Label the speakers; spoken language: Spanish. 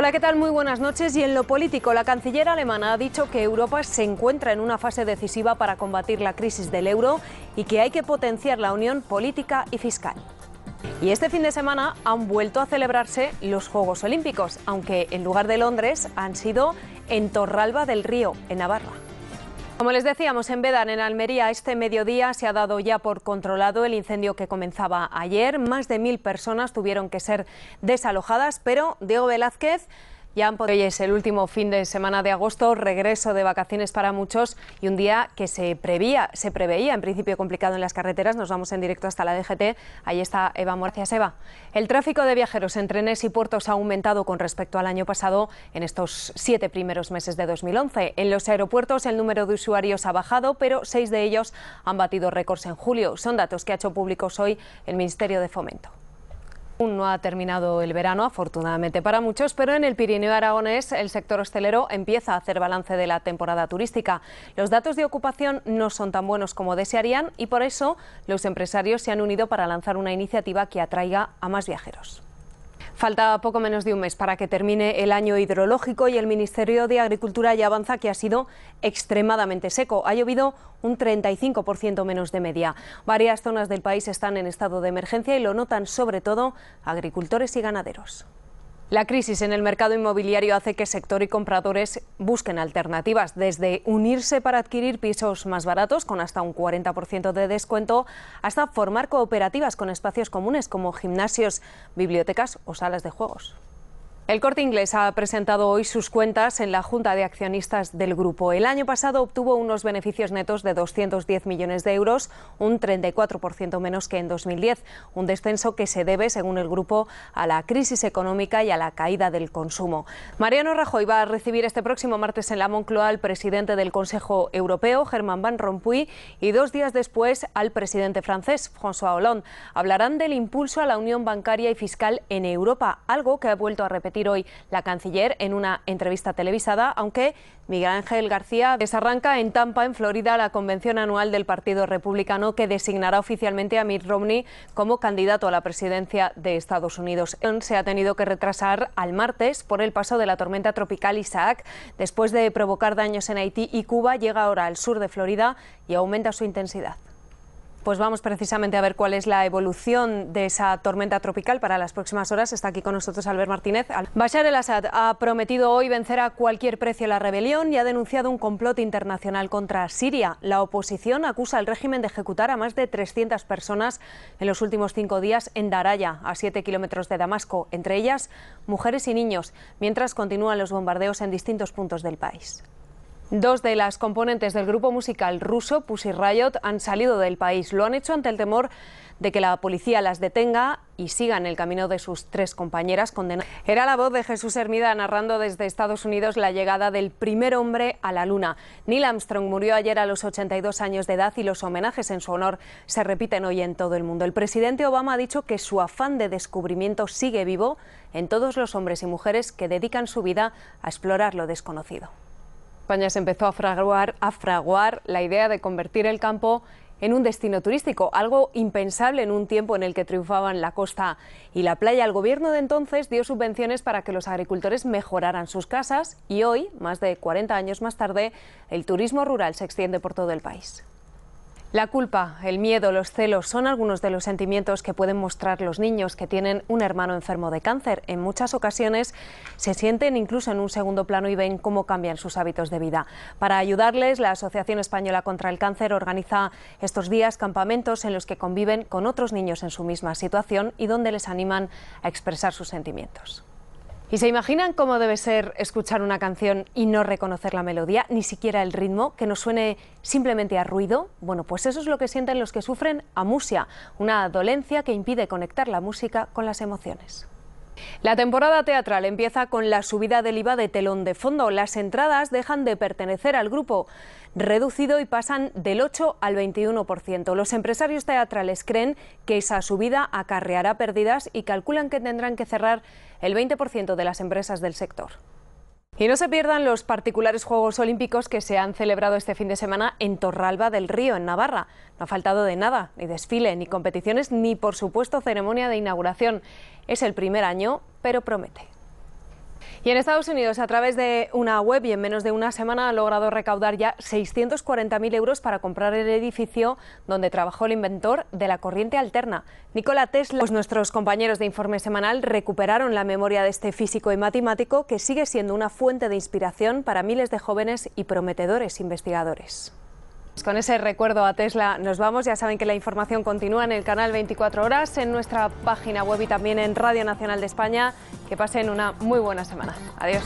Speaker 1: Hola, ¿qué tal? Muy buenas noches. Y en lo político, la canciller alemana ha dicho que Europa se encuentra en una fase decisiva para combatir la crisis del euro y que hay que potenciar la unión política y fiscal. Y este fin de semana han vuelto a celebrarse los Juegos Olímpicos, aunque en lugar de Londres han sido en Torralba del Río, en Navarra. Como les decíamos, en Vedan, en Almería, este mediodía se ha dado ya por controlado el incendio que comenzaba ayer. Más de mil personas tuvieron que ser desalojadas, pero Diego Velázquez ya Hoy es el último fin de semana de agosto, regreso de vacaciones para muchos y un día que se, se preveía en principio complicado en las carreteras. Nos vamos en directo hasta la DGT. Ahí está Eva Morcias. Eva, el tráfico de viajeros en trenes y puertos ha aumentado con respecto al año pasado en estos siete primeros meses de 2011. En los aeropuertos el número de usuarios ha bajado, pero seis de ellos han batido récords en julio. Son datos que ha hecho públicos hoy el Ministerio de Fomento. Aún no ha terminado el verano, afortunadamente para muchos, pero en el Pirineo aragonés el sector hostelero empieza a hacer balance de la temporada turística. Los datos de ocupación no son tan buenos como desearían y por eso los empresarios se han unido para lanzar una iniciativa que atraiga a más viajeros. Falta poco menos de un mes para que termine el año hidrológico y el Ministerio de Agricultura ya avanza que ha sido extremadamente seco. Ha llovido un 35% menos de media. Varias zonas del país están en estado de emergencia y lo notan sobre todo agricultores y ganaderos. La crisis en el mercado inmobiliario hace que sector y compradores busquen alternativas, desde unirse para adquirir pisos más baratos con hasta un 40% de descuento, hasta formar cooperativas con espacios comunes como gimnasios, bibliotecas o salas de juegos. El Corte Inglés ha presentado hoy sus cuentas en la Junta de Accionistas del grupo. El año pasado obtuvo unos beneficios netos de 210 millones de euros, un 34% menos que en 2010, un descenso que se debe, según el grupo, a la crisis económica y a la caída del consumo. Mariano Rajoy va a recibir este próximo martes en la Moncloa al presidente del Consejo Europeo, Germán Van Rompuy, y dos días después al presidente francés, François Hollande. Hablarán del impulso a la unión bancaria y fiscal en Europa, algo que ha vuelto a repetir hoy la canciller en una entrevista televisada, aunque Miguel Ángel García desarranca en Tampa, en Florida, la convención anual del Partido Republicano que designará oficialmente a Mitt Romney como candidato a la presidencia de Estados Unidos. Se ha tenido que retrasar al martes por el paso de la tormenta tropical Isaac. Después de provocar daños en Haití y Cuba, llega ahora al sur de Florida y aumenta su intensidad. Pues vamos precisamente a ver cuál es la evolución de esa tormenta tropical para las próximas horas. Está aquí con nosotros Albert Martínez. Bashar el-Assad ha prometido hoy vencer a cualquier precio la rebelión y ha denunciado un complot internacional contra Siria. La oposición acusa al régimen de ejecutar a más de 300 personas en los últimos cinco días en Daraya, a 7 kilómetros de Damasco, entre ellas mujeres y niños, mientras continúan los bombardeos en distintos puntos del país. Dos de las componentes del grupo musical ruso Pussy Riot han salido del país. Lo han hecho ante el temor de que la policía las detenga y sigan el camino de sus tres compañeras condenadas. Era la voz de Jesús Hermida narrando desde Estados Unidos la llegada del primer hombre a la Luna. Neil Armstrong murió ayer a los 82 años de edad y los homenajes en su honor se repiten hoy en todo el mundo. El presidente Obama ha dicho que su afán de descubrimiento sigue vivo en todos los hombres y mujeres que dedican su vida a explorar lo desconocido. España se empezó a fraguar, a fraguar la idea de convertir el campo en un destino turístico, algo impensable en un tiempo en el que triunfaban la costa y la playa. El gobierno de entonces dio subvenciones para que los agricultores mejoraran sus casas y hoy, más de 40 años más tarde, el turismo rural se extiende por todo el país. La culpa, el miedo, los celos son algunos de los sentimientos que pueden mostrar los niños que tienen un hermano enfermo de cáncer. En muchas ocasiones se sienten incluso en un segundo plano y ven cómo cambian sus hábitos de vida. Para ayudarles, la Asociación Española contra el Cáncer organiza estos días campamentos en los que conviven con otros niños en su misma situación y donde les animan a expresar sus sentimientos. ¿Y se imaginan cómo debe ser escuchar una canción y no reconocer la melodía, ni siquiera el ritmo, que nos suene simplemente a ruido? Bueno, pues eso es lo que sienten los que sufren amusia, una dolencia que impide conectar la música con las emociones. La temporada teatral empieza con la subida del IVA de telón de fondo. Las entradas dejan de pertenecer al grupo reducido y pasan del 8 al 21%. Los empresarios teatrales creen que esa subida acarreará pérdidas y calculan que tendrán que cerrar el 20% de las empresas del sector. Y no se pierdan los particulares Juegos Olímpicos que se han celebrado este fin de semana en Torralba del Río, en Navarra. No ha faltado de nada, ni desfile, ni competiciones, ni por supuesto ceremonia de inauguración. Es el primer año, pero promete. Y en Estados Unidos, a través de una web y en menos de una semana, ha logrado recaudar ya 640.000 euros para comprar el edificio donde trabajó el inventor de la corriente alterna, Nikola Tesla. Pues nuestros compañeros de Informe Semanal recuperaron la memoria de este físico y matemático que sigue siendo una fuente de inspiración para miles de jóvenes y prometedores investigadores. Pues con ese recuerdo a Tesla nos vamos. Ya saben que la información continúa en el canal 24 horas, en nuestra página web y también en Radio Nacional de España. Que pasen una muy buena semana. Adiós.